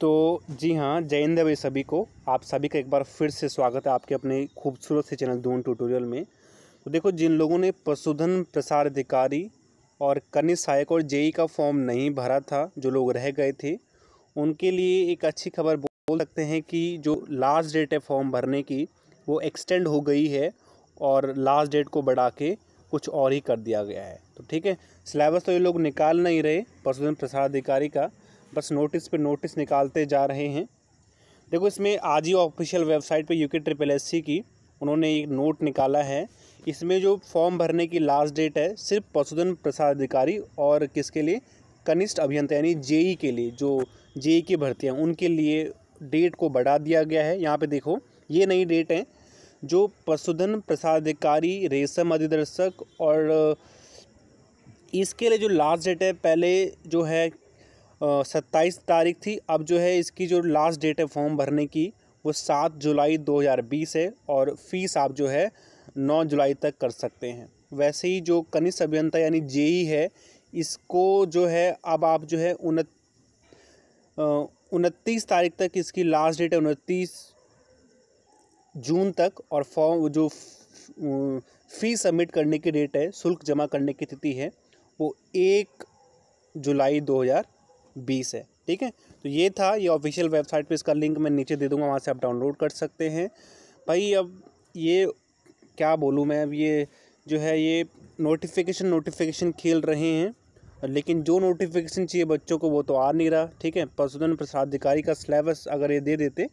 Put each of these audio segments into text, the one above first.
तो जी हाँ जय हिंद भाई सभी को आप सभी का एक बार फिर से स्वागत है आपके अपने खूबसूरत से चैनल दून ट्यूटोरियल में तो देखो जिन लोगों ने पशुधन प्रसार अधिकारी और कनिष्ठ सहायक और जेई का फॉर्म नहीं भरा था जो लोग रह गए थे उनके लिए एक अच्छी खबर बोल सकते हैं कि जो लास्ट डेट है फॉर्म भरने की वो एक्सटेंड हो गई है और लास्ट डेट को बढ़ा के कुछ और ही कर दिया गया है तो ठीक है सिलेबस तो ये लोग निकाल नहीं रहे पशुधन प्रसार अधिकारी का बस नोटिस पे नोटिस निकालते जा रहे हैं देखो इसमें आज ही ऑफिशियल वेबसाइट पे यूके ट्रिपल एस की उन्होंने एक नोट निकाला है इसमें जो फॉर्म भरने की लास्ट डेट है सिर्फ पशुधन अधिकारी और किसके लिए कनिष्ठ अभियंता यानी जेई e के लिए जो जेई e की हैं उनके लिए डेट को बढ़ा दिया गया है यहाँ पर देखो ये नई डेट है जो पशुधन अधिकारी रेशम अधिदर्शक और इसके लिए जो लास्ट डेट है पहले जो है सत्ताईस तारीख थी अब जो है इसकी जो लास्ट डेट है फॉर्म भरने की वो सात जुलाई दो हज़ार बीस है और फीस आप जो है नौ जुलाई तक कर सकते हैं वैसे ही जो कनिष्ठ अभियंता यानी जेई है इसको जो है अब आप जो है उनतीस तारीख तक इसकी लास्ट डेट है उनतीस जून तक और फॉर्म जो फ़ी सबमिट करने की डेट है शुल्क जमा करने की तिथि है वो एक जुलाई दो हज़ार बीस है ठीक है तो ये था ये ऑफिशियल वेबसाइट पे इसका लिंक मैं नीचे दे दूँगा वहाँ से आप डाउनलोड कर सकते हैं भाई अब ये क्या बोलूँ मैं अब ये जो है ये नोटिफिकेशन नोटिफिकेशन खेल रहे हैं लेकिन जो नोटिफिकेशन चाहिए बच्चों को वो तो आ नहीं रहा ठीक है पशुधन प्रसाधिकारी का सिलेबस अगर ये दे देते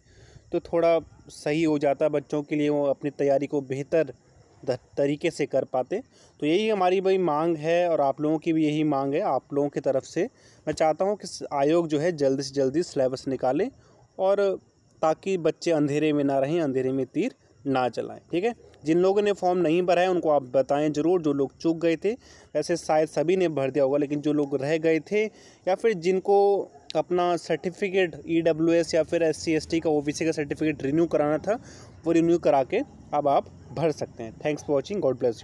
तो थोड़ा सही हो जाता बच्चों के लिए वो अपनी तैयारी को बेहतर तरीके से कर पाते तो यही हमारी भाई मांग है और आप लोगों की भी यही मांग है आप लोगों की तरफ से मैं चाहता हूँ कि आयोग जो है जल्दी से जल्दी सिलेबस निकालें और ताकि बच्चे अंधेरे में ना रहें अंधेरे में तीर ना चलाएं ठीक है जिन लोगों ने फॉर्म नहीं भरा है उनको आप बताएं ज़रूर जो लोग चूक गए थे वैसे शायद सभी ने भर दिया होगा लेकिन जो लोग रह गए थे या फिर जिनको अपना सर्टिफिकेट ई e या फिर एस सी का ओ का सर्टिफिकेट रिन्यू कराना था वो रिन्यू करा के अब आप भर सकते हैं thanks for watching God bless you